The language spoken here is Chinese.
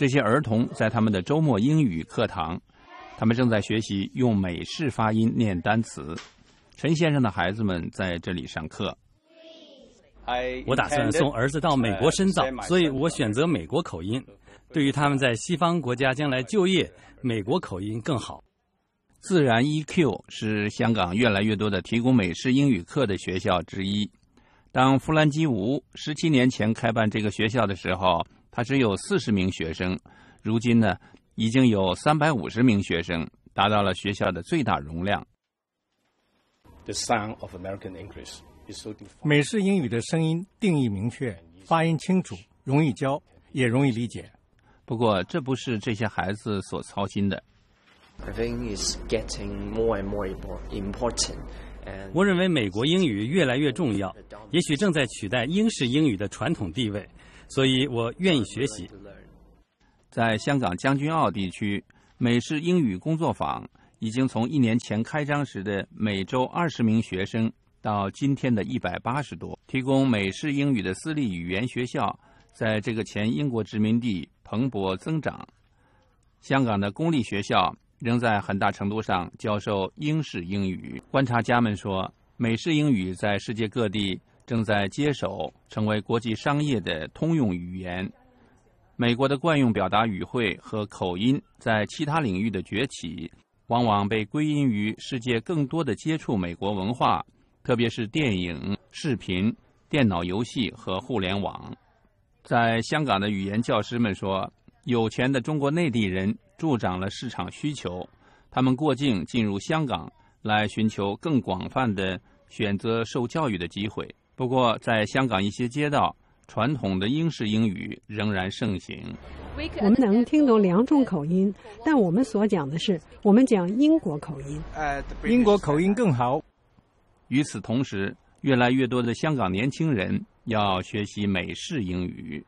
这些儿童在他们的周末英语课堂，他们正在学习用美式发音念单词。陈先生的孩子们在这里上课。我打算送儿子到美国深造，所以我选择美国口音。对于他们在西方国家将来就业，美国口音更好。自然 EQ 是香港越来越多的提供美式英语课的学校之一。当弗兰基·吴十七年前开办这个学校的时候。只有四十名学生，如今呢，已经有三百五十名学生达到了学校的最大容量。美式英语的声音定义明确，发音清楚，容易教，也容易理解。不过，这不是这些孩子所操心的。我认为美国英语越来越重要，也许正在取代英式英语的传统地位。所以我愿意学习。在香港将军澳地区，美式英语工作坊已经从一年前开张时的每周二十名学生，到今天的一百八十多。提供美式英语的私立语言学校，在这个前英国殖民地蓬勃增长。香港的公立学校仍在很大程度上教授英式英语。观察家们说，美式英语在世界各地。正在接手成为国际商业的通用语言。美国的惯用表达语汇和口音在其他领域的崛起，往往被归因于世界更多的接触美国文化，特别是电影、视频、电脑游戏和互联网。在香港的语言教师们说，有钱的中国内地人助长了市场需求。他们过境进入香港，来寻求更广泛的选择受教育的机会。不过，在香港一些街道，传统的英式英语仍然盛行。我们能听懂两种口音，但我们所讲的是，我们讲英国口音。英国口音更好。与此同时，越来越多的香港年轻人要学习美式英语。